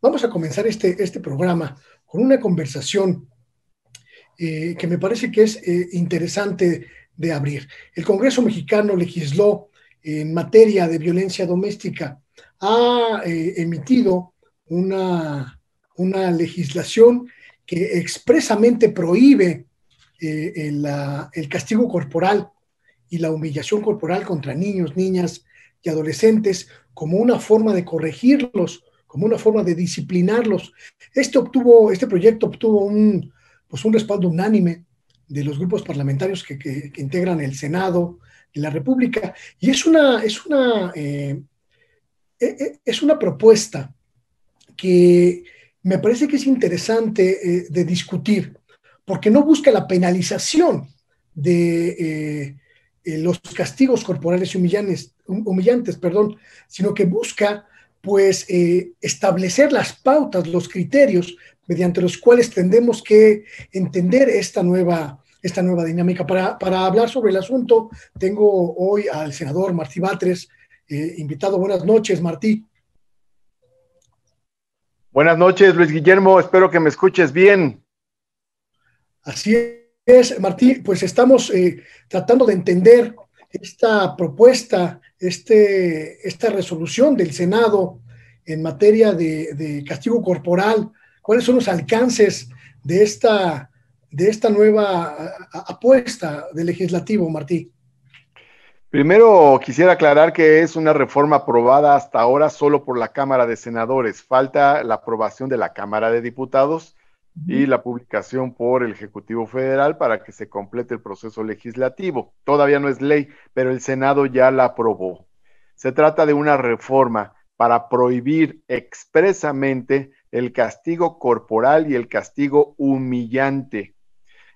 Vamos a comenzar este, este programa con una conversación eh, que me parece que es eh, interesante de abrir. El Congreso mexicano legisló en materia de violencia doméstica, ha eh, emitido una, una legislación que expresamente prohíbe el castigo corporal y la humillación corporal contra niños, niñas y adolescentes como una forma de corregirlos como una forma de disciplinarlos. Este, obtuvo, este proyecto obtuvo un, pues, un respaldo unánime de los grupos parlamentarios que, integran el Senado y la República. Y es una, es una, eh, eh, es una propuesta que me parece que es interesante eh, de discutir, porque no busca la penalización de los castigos corporales humillantes, humillantes perdón, sino que busca pues eh, establecer las pautas, los criterios mediante los cuales tendemos que entender esta nueva, esta nueva dinámica. Para, hablar sobre el asunto, tengo hoy al senador Martí Batres, eh, invitado. Buenas noches, Martí. Buenas noches, Luis Guillermo. Espero que me escuches bien. Así es, Martí. Pues estamos eh, tratando de entender esta propuesta este, esta resolución del Senado en materia de, castigo corporal, cuáles son los alcances de esta, de esta nueva apuesta del legislativo, Martí. Primero quisiera aclarar que es una reforma aprobada hasta ahora solo por la Cámara de Senadores. Falta la aprobación de la Cámara de Diputados y la publicación por el Ejecutivo Federal para que se complete el proceso legislativo. Todavía no es ley, pero el Senado ya la aprobó. Se trata de una reforma para prohibir expresamente el castigo corporal y el castigo humillante.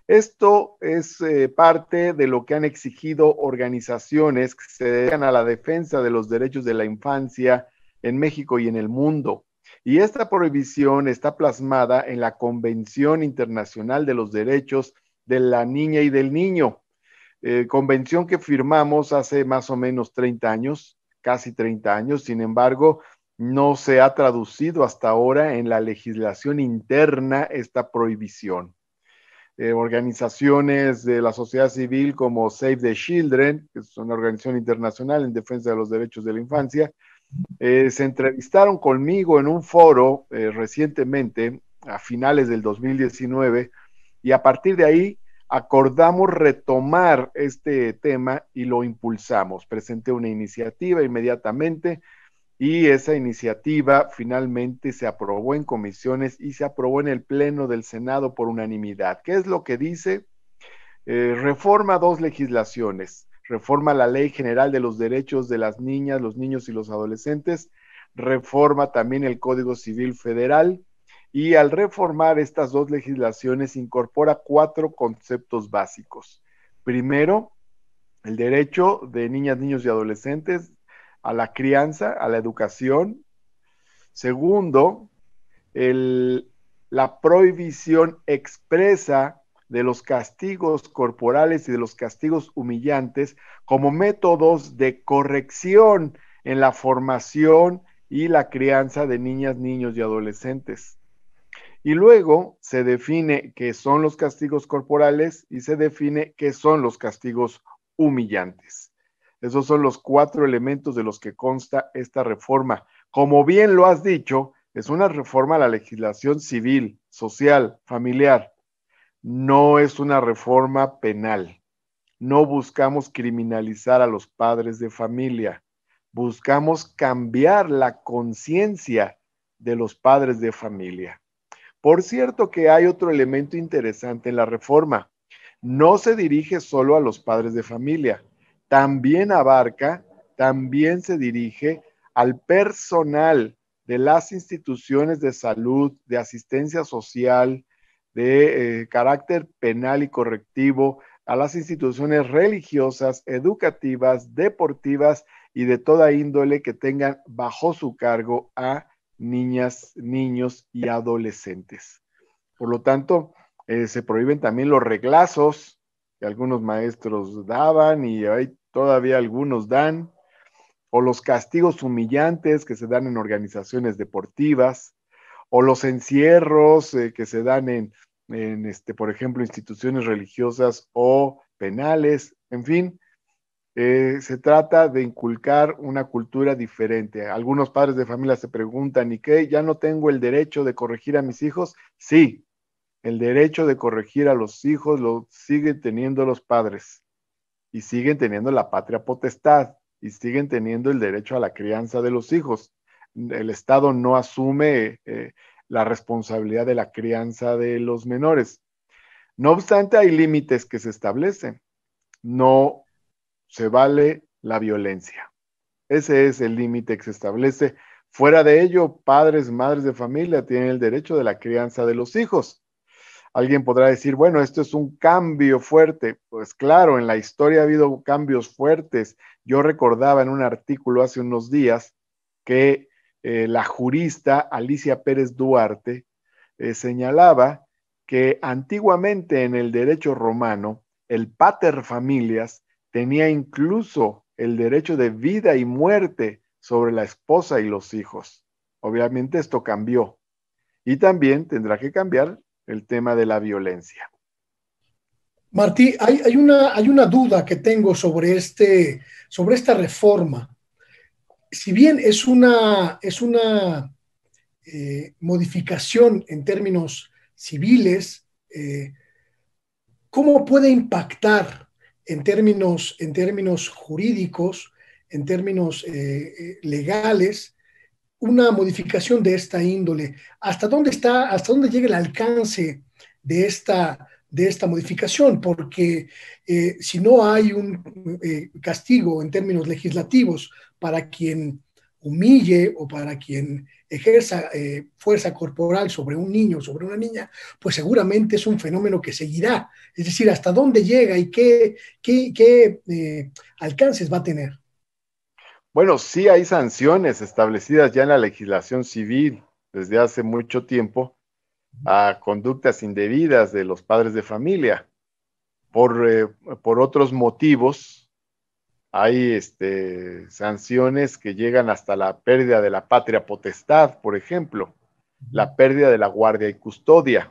Esto es eh, parte de lo que han exigido organizaciones que se dedican a la defensa de los derechos de la infancia en México y en el mundo. Y esta prohibición está plasmada en la Convención Internacional de los Derechos de la Niña y del Niño, eh, convención que firmamos hace más o menos 30 años, casi 30 años, sin embargo, no se ha traducido hasta ahora en la legislación interna esta prohibición. Eh, organizaciones de la sociedad civil como Save the Children, que es una organización internacional en defensa de los derechos de la infancia, eh, se entrevistaron conmigo en un foro eh, recientemente, a finales del 2019, y a partir de ahí acordamos retomar este tema y lo impulsamos. Presenté una iniciativa inmediatamente y esa iniciativa finalmente se aprobó en comisiones y se aprobó en el Pleno del Senado por unanimidad. ¿Qué es lo que dice? Eh, reforma dos legislaciones reforma la Ley General de los Derechos de las Niñas, los Niños y los Adolescentes, reforma también el Código Civil Federal y al reformar estas dos legislaciones incorpora cuatro conceptos básicos. Primero, el derecho de niñas, niños y adolescentes a la crianza, a la educación. Segundo, la prohibición expresa de los castigos corporales y de los castigos humillantes como métodos de corrección en la formación y la crianza de niñas, niños y adolescentes. Y luego se define qué son los castigos corporales y se define qué son los castigos humillantes. Esos son los cuatro elementos de los que consta esta reforma. Como bien lo has dicho, es una reforma a la legislación civil, social, familiar, no es una reforma penal. No buscamos criminalizar a los padres de familia. Buscamos cambiar la conciencia de los padres de familia. Por cierto que hay otro elemento interesante en la reforma. No se dirige solo a los padres de familia, también abarca, también se dirige al personal de las instituciones de salud, de asistencia social, de eh, carácter penal y correctivo a las instituciones religiosas, educativas, deportivas y de toda índole que tengan bajo su cargo a niñas, niños y adolescentes. Por lo tanto, eh, se prohíben también los reglazos que algunos maestros daban y hay todavía algunos dan, o los castigos humillantes que se dan en organizaciones deportivas, o los encierros eh, que se dan en este, por ejemplo, instituciones religiosas o penales, en fin, eh, se trata de inculcar una cultura diferente. Algunos padres de familia se preguntan, ¿y qué? ¿Ya no tengo el derecho de corregir a mis hijos? Sí, el derecho de corregir a los hijos lo siguen teniendo los padres y siguen teniendo la patria potestad y siguen teniendo el derecho a la crianza de los hijos. El Estado no asume eh, la responsabilidad de la crianza de los menores. No obstante, hay límites que se establecen. No se vale la violencia. Ese es el límite que se establece. Fuera de ello, padres, madres de familia tienen el derecho de la crianza de los hijos. Alguien podrá decir, bueno, esto es un cambio fuerte. Pues claro, en la historia ha habido cambios fuertes. Yo recordaba en un artículo hace unos días que eh, la jurista Alicia Pérez Duarte eh, señalaba que antiguamente en el derecho romano el pater familias tenía incluso el derecho de vida y muerte sobre la esposa y los hijos. Obviamente esto cambió y también tendrá que cambiar el tema de la violencia. Martí, hay, una, hay una duda que tengo sobre, este, sobre esta reforma si bien es una, es una eh, modificación en términos civiles, eh, ¿cómo puede impactar en términos, en términos jurídicos, en términos eh, legales, una modificación de esta índole? ¿Hasta dónde está, hasta dónde llega el alcance de esta de esta modificación, porque eh, si no hay un eh, castigo en términos legislativos para quien humille o para quien ejerza eh, fuerza corporal sobre un niño o sobre una niña, pues seguramente es un fenómeno que seguirá. Es decir, hasta dónde llega y qué, qué, qué alcances va a tener. Bueno, sí hay sanciones establecidas ya en la legislación civil desde hace mucho tiempo a conductas indebidas de los padres de familia. Por, eh, otros motivos, hay este, sanciones que llegan hasta la pérdida de la patria potestad, por ejemplo, la pérdida de la guardia y custodia,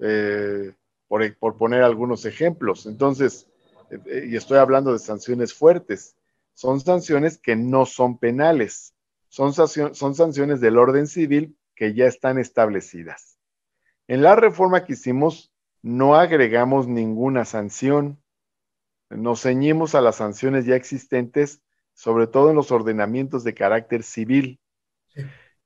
eh, por, poner algunos ejemplos. Entonces, eh, y estoy hablando de sanciones fuertes, son sanciones que no son penales, son, sanciones del orden civil que ya están establecidas. En la reforma que hicimos no agregamos ninguna sanción. Nos ceñimos a las sanciones ya existentes, sobre todo en los ordenamientos de carácter civil.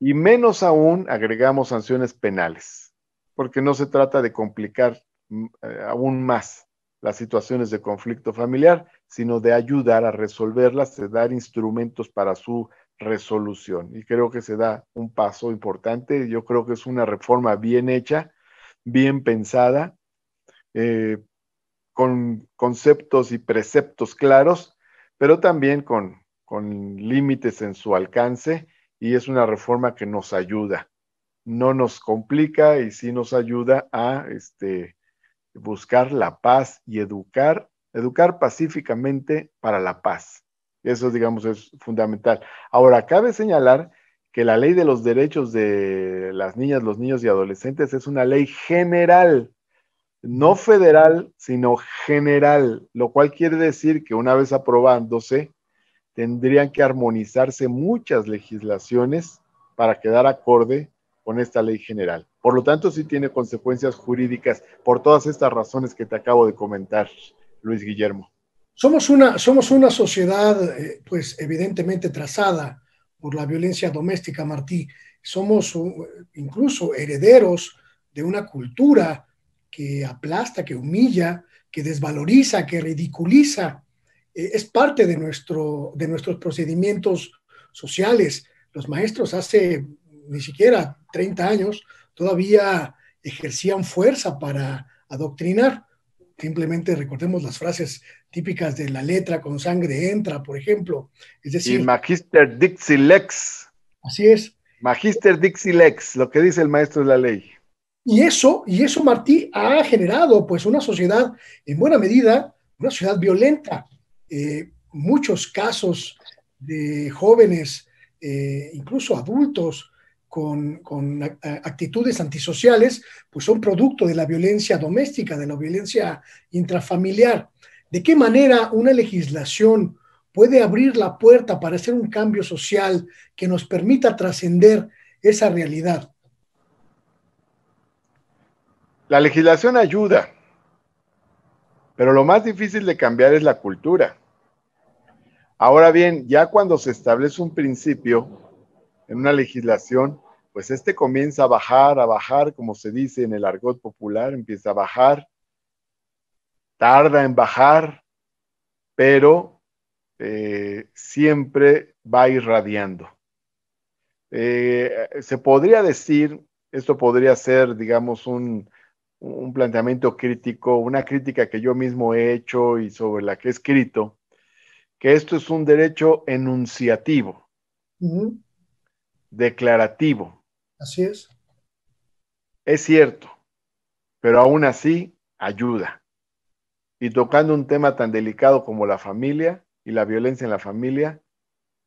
Y menos aún agregamos sanciones penales, porque no se trata de complicar mm, eh, aún más las situaciones de conflicto familiar, sino de ayudar a resolverlas, de dar instrumentos para su resolución. Y creo que se da un paso importante. Yo creo que es una reforma bien hecha, bien pensada, eh, con conceptos y preceptos claros, pero también con, con límites en su alcance. Y es una reforma que nos ayuda, no nos complica y sí nos ayuda a este, buscar la paz y educar, educar pacíficamente para la paz eso, digamos, es fundamental. Ahora, cabe señalar que la ley de los derechos de las niñas, los niños y adolescentes es una ley general, no federal, sino general, lo cual quiere decir que una vez aprobándose, tendrían que armonizarse muchas legislaciones para quedar acorde con esta ley general. Por lo tanto, sí tiene consecuencias jurídicas por todas estas razones que te acabo de comentar, Luis Guillermo. Somos una, somos una sociedad, eh, pues evidentemente trazada por la violencia doméstica, Martí. Somos eh, incluso herederos de una cultura que aplasta, que humilla, que desvaloriza, que ridiculiza. Eh, es parte de, nuestro, de nuestros procedimientos sociales. Los maestros hace ni siquiera 30 años todavía ejercían fuerza para adoctrinar. Simplemente recordemos las frases típicas de la letra con sangre entra, por ejemplo. Es decir, y Magister Dixilex. Lex. Así es. Magister Dixilex, Lex, lo que dice el maestro de la ley. Y eso, y eso, Martí, ha generado pues una sociedad, en buena medida, una sociedad violenta. Eh, muchos casos de jóvenes, eh, incluso adultos, con, eh, actitudes antisociales, pues son producto de la violencia doméstica, de la violencia intrafamiliar. ¿De qué manera una legislación puede abrir la puerta para hacer un cambio social que nos permita trascender esa realidad? La legislación ayuda, pero lo más difícil de cambiar es la cultura. Ahora bien, ya cuando se establece un principio, en una legislación, pues este comienza a bajar, a bajar, como se dice en el argot popular, empieza a bajar, tarda en bajar, pero eh, siempre va irradiando. Eh, se podría decir, esto podría ser, digamos, un, planteamiento crítico, una crítica que yo mismo he hecho y sobre la que he escrito, que esto es un derecho enunciativo declarativo. Así es. Es cierto, pero aún así ayuda. Y tocando un tema tan delicado como la familia y la violencia en la familia,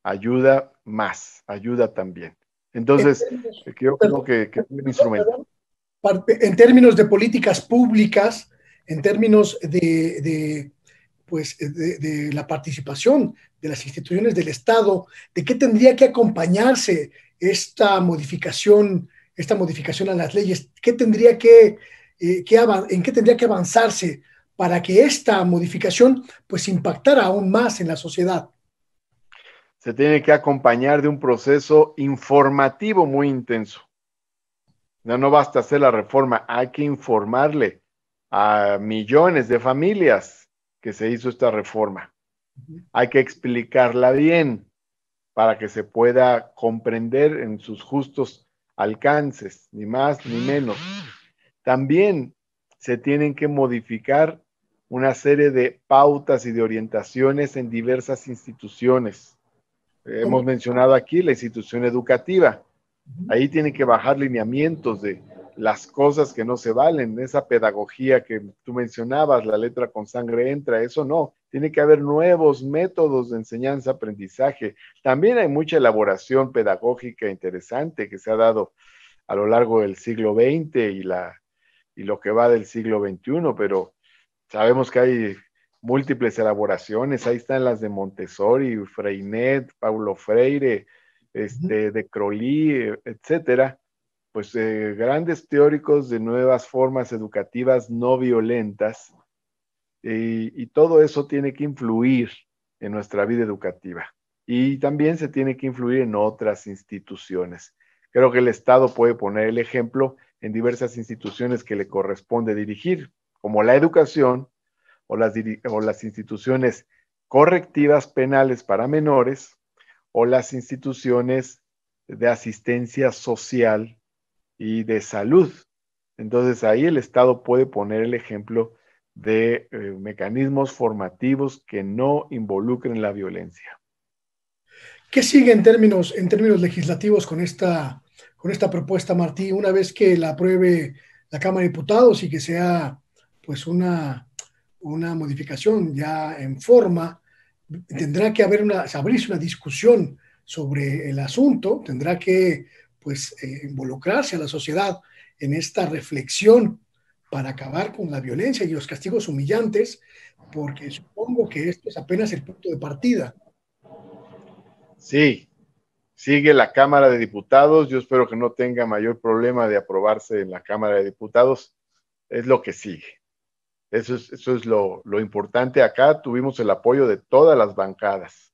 ayuda más, ayuda también. Entonces, en que, En términos de políticas públicas, en términos de, pues, de, la participación de las instituciones del Estado, de qué tendría que acompañarse esta modificación, esta modificación a las leyes? ¿Qué tendría que, eh, ¿En qué tendría que avanzarse para que esta modificación pues impactara aún más en la sociedad? se tiene que acompañar de un proceso informativo muy intenso. No, no basta hacer la reforma, hay que informarle a millones de familias que se hizo esta reforma. Hay que explicarla bien, para que se pueda comprender en sus justos alcances, ni más ni menos. También se tienen que modificar una serie de pautas y de orientaciones en diversas instituciones. Hemos mencionado aquí la institución educativa. Ahí tienen que bajar lineamientos de, las cosas que no se valen, esa pedagogía que tú mencionabas, la letra con sangre entra, eso no. Tiene que haber nuevos métodos de enseñanza, aprendizaje. También hay mucha elaboración pedagógica interesante que se ha dado a lo largo del siglo XX y, la, y lo que va del siglo XXI, pero sabemos que hay múltiples elaboraciones. Ahí están las de Montessori, Freinet, Paulo Freire, este, de Crolí, etcétera pues eh, grandes teóricos de nuevas formas educativas no violentas y todo eso tiene que influir en nuestra vida educativa y también se tiene que influir en otras instituciones. Creo que el Estado puede poner el ejemplo en diversas instituciones que le corresponde dirigir, como la educación o las, o las instituciones correctivas penales para menores o las instituciones de asistencia social y de salud. Entonces ahí el Estado puede poner el ejemplo de eh, mecanismos formativos que no involucren la violencia. ¿Qué sigue en términos, en términos legislativos con esta, con esta propuesta, Martí, una vez que la apruebe la Cámara de Diputados y que sea pues una, una modificación ya en forma? Tendrá que haber una, abrirse una discusión sobre el asunto, tendrá que pues eh, involucrarse a la sociedad en esta reflexión para acabar con la violencia y los castigos humillantes, porque supongo que esto es apenas el punto de partida. Sí, sigue la Cámara de Diputados. Yo espero que no tenga mayor problema de aprobarse en la Cámara de Diputados. Es lo que sigue. Eso es, eso es lo, lo importante. Acá tuvimos el apoyo de todas las bancadas,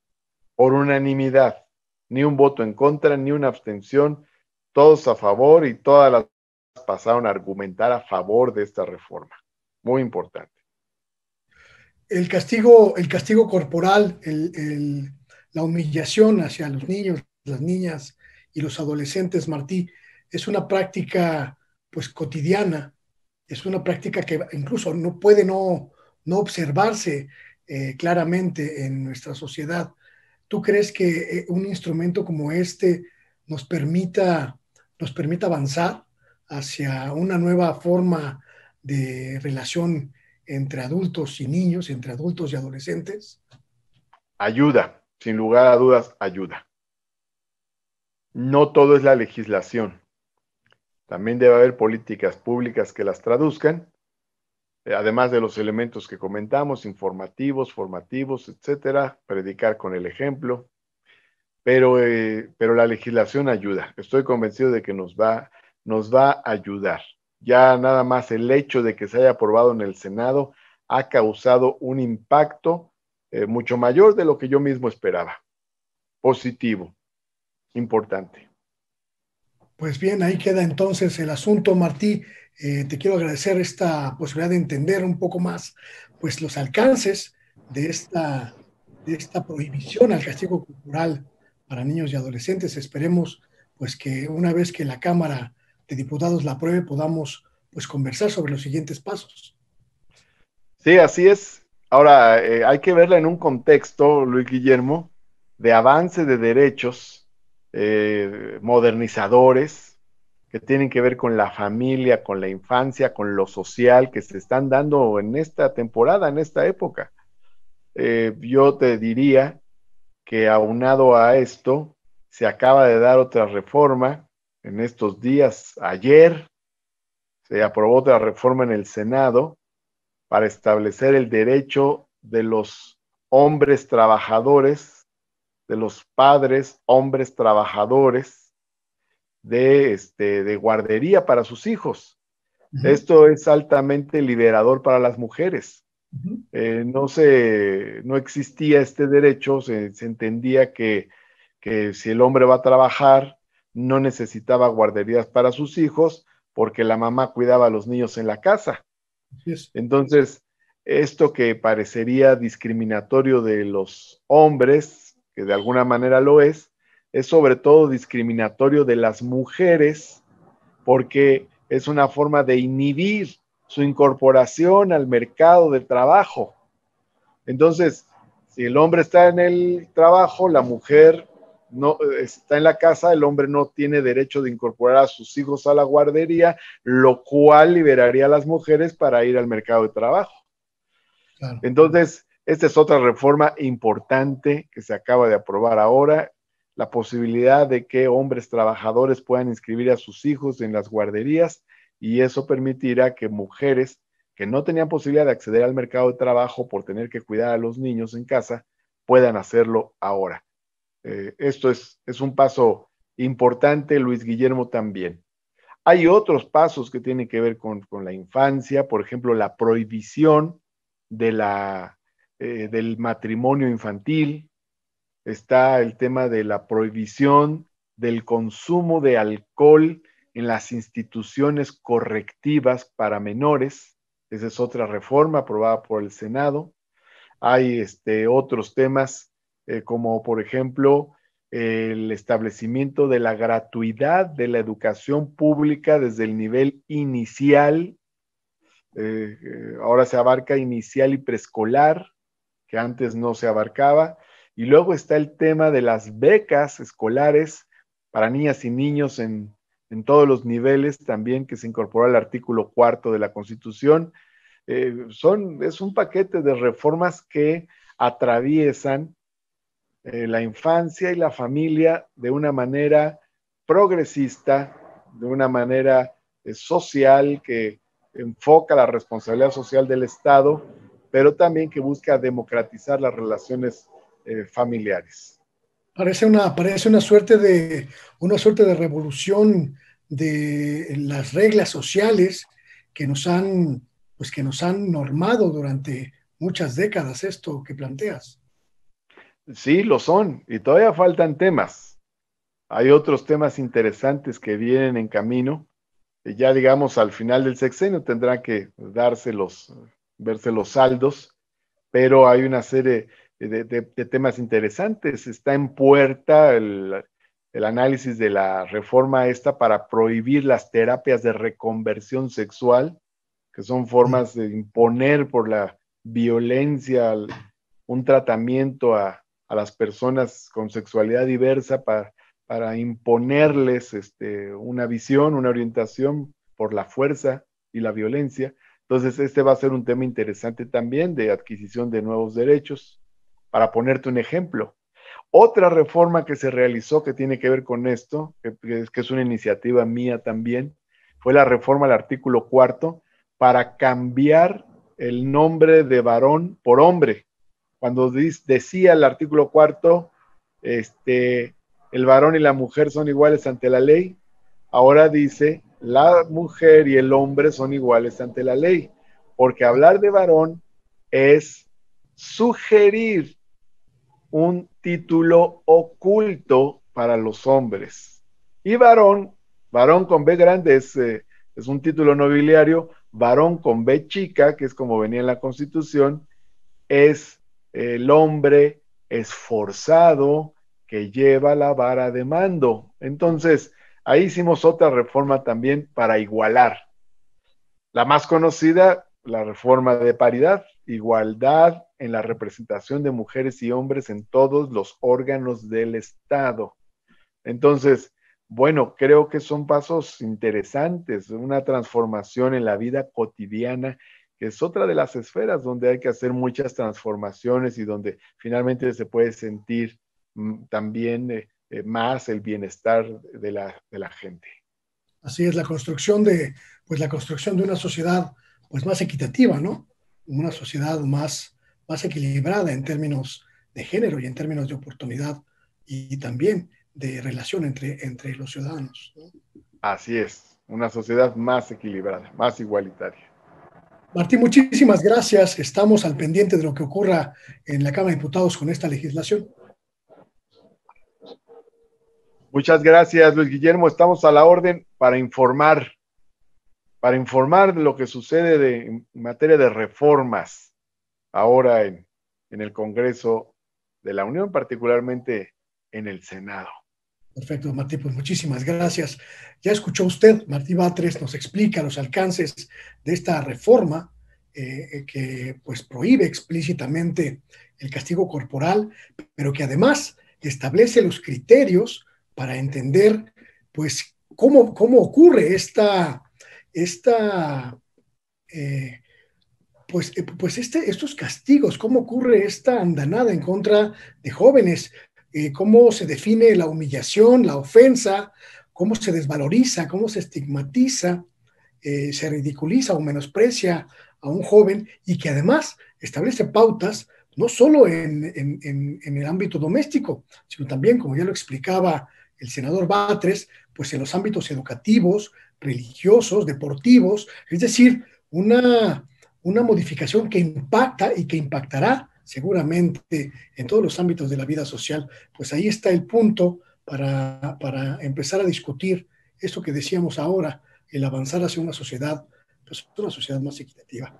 por unanimidad. Ni un voto en contra, ni una abstención, todos a favor y todas las pasaron a argumentar a favor de esta reforma. Muy importante. El castigo, el castigo corporal, la humillación hacia los niños, las niñas y los adolescentes, Martí, es una práctica pues cotidiana, es una práctica que incluso no puede no, observarse eh, claramente en nuestra sociedad. ¿Tú crees que eh, un instrumento como este nos permita nos permita avanzar hacia una nueva forma de relación entre adultos y niños, entre adultos y adolescentes? Ayuda, sin lugar a dudas, ayuda. No todo es la legislación. También debe haber políticas públicas que las traduzcan, eh, además de los elementos que comentamos, informativos, formativos, etcétera, predicar con el ejemplo, pero, eh, pero la legislación ayuda. Estoy convencido de que nos va, nos va a ayudar. Ya nada más el hecho de que se haya aprobado en el Senado ha causado un impacto eh, mucho mayor de lo que yo mismo esperaba. Positivo, importante. Pues bien, ahí queda entonces el asunto, Martí. Eh, te quiero agradecer esta posibilidad de entender un poco más pues, los alcances de esta, de esta prohibición al castigo cultural para niños y adolescentes. Esperemos pues que una vez que la Cámara de Diputados la apruebe podamos pues conversar sobre los siguientes pasos. Sí, así es. Ahora, eh, hay que verla en un contexto, Luis Guillermo, de avance de derechos eh, modernizadores que tienen que ver con la familia, con la infancia, con lo social que se están dando en esta temporada, en esta época. Eh, yo te diría que aunado a esto, se acaba de dar otra reforma en estos días. Ayer se aprobó otra reforma en el Senado para establecer el derecho de los hombres trabajadores, de los padres hombres trabajadores de, este, de guardería para sus hijos. Esto es altamente liberador para las mujeres. Eh, no, no existía este derecho, se, entendía que, si el hombre va a trabajar, no necesitaba guarderías para sus hijos porque la mamá cuidaba a los niños en la casa. Entonces, esto que parecería discriminatorio de los hombres, que de alguna manera lo es, es sobre todo discriminatorio de las mujeres porque es una forma de inhibir su incorporación al mercado de trabajo. Entonces, si el hombre está en el trabajo, la mujer no está en la casa, el hombre no tiene derecho de incorporar a sus hijos a la guardería, lo cual liberaría a las mujeres para ir al mercado de trabajo. Entonces, esta es otra reforma importante que se acaba de aprobar ahora, la posibilidad de que hombres trabajadores puedan inscribir a sus hijos en las guarderías y eso permitirá que mujeres que no tenían posibilidad de acceder al mercado de trabajo por tener que cuidar a los niños en casa puedan hacerlo ahora. Eh, esto es, es un paso importante, Luis Guillermo también. Hay otros pasos que tienen que ver con, la infancia, por ejemplo, la prohibición de la, eh, del matrimonio infantil, está el tema de la prohibición del consumo de alcohol en las instituciones correctivas para menores. Esa es otra reforma aprobada por el Senado. Hay este, otros temas eh, como, por ejemplo, el establecimiento de la gratuidad de la educación pública desde el nivel inicial. Eh, eh, ahora se abarca inicial y preescolar, que antes no se abarcaba. Y luego está el tema de las becas escolares para niñas y niños en en todos los niveles también que se incorporó al artículo cuarto de la Constitución. Eh, son, es un paquete de reformas que atraviesan eh, la infancia y la familia de una manera progresista, de una manera eh, social que enfoca la responsabilidad social del Estado, pero también que busca democratizar las relaciones familiares. Parece una, parece una suerte de una suerte de revolución de las reglas sociales que nos han pues que nos han normado durante muchas décadas esto que planteas. Sí, lo son, y todavía faltan temas. Hay otros temas interesantes que vienen en camino. Y ya digamos al final del sexenio tendrán que dárselos verse los saldos, pero hay una serie, eh, de, temas interesantes. Está en puerta el, análisis de la reforma esta para prohibir las terapias de reconversión sexual, que son formas de imponer por la violencia un tratamiento a, las personas con sexualidad diversa para, imponerles este, una visión, una orientación por la fuerza y la violencia. Entonces, este va a ser un tema interesante también de adquisición de nuevos derechos para ponerte un ejemplo. Otra reforma que se realizó que tiene que ver con esto, que, es una iniciativa mía también, fue la reforma al artículo cuarto para cambiar el nombre de varón por hombre. Cuando decía el artículo cuarto, este, el varón y la mujer son iguales ante la ley, ahora dice, la mujer y el hombre son iguales ante la ley, porque hablar de varón es sugerir un título oculto para los hombres. Y varón, varón con B grande eh, es, un título nobiliario, varón con B chica, que es como venía en la Constitución, es el hombre esforzado que lleva la vara de mando. Entonces, ahí hicimos otra reforma también para igualar. La más conocida, la reforma de paridad, igualdad en la representación de mujeres y hombres en todos los órganos del Estado. Entonces, bueno, creo que son pasos interesantes, una transformación en la vida cotidiana, que es otra de las esferas donde hay que hacer muchas transformaciones y donde finalmente se puede sentir mm, también eh, eh, más el bienestar de la, de la gente. Así es, la construcción de, pues la construcción de una sociedad pues más equitativa, ¿no? una sociedad más, más equilibrada en términos de género y en términos de oportunidad y, también de relación entre, entre los ciudadanos. Así es, una sociedad más equilibrada, más igualitaria. Martín, muchísimas gracias. Estamos al pendiente de lo que ocurra en la Cámara de Diputados con esta legislación. Muchas gracias, Luis Guillermo. Estamos a la orden para informar para informar de lo que sucede en materia de reformas ahora en, el Congreso de la Unión, particularmente en el Senado. Perfecto, Martí, pues muchísimas gracias. Ya escuchó usted, Martí Batres nos explica los alcances de esta reforma eh, eh, que pues prohíbe explícitamente el castigo corporal, pero que además establece los criterios para entender pues cómo, cómo ocurre esta esta, eh, pues, eh, pues este, estos castigos, cómo ocurre esta andanada en contra de jóvenes, eh, cómo se define la humillación, la ofensa, cómo se desvaloriza, cómo se estigmatiza, se ridiculiza o menosprecia a un joven y que además establece pautas no solo en, en el ámbito doméstico, sino también, como ya lo explicaba el senador Batres, pues en los ámbitos educativos, religiosos, deportivos, es decir, una, una modificación que impacta y que impactará seguramente en todos los ámbitos de la vida social. Pues ahí está el punto para, empezar a discutir esto que decíamos ahora, el avanzar hacia una sociedad, pues, una sociedad más equitativa.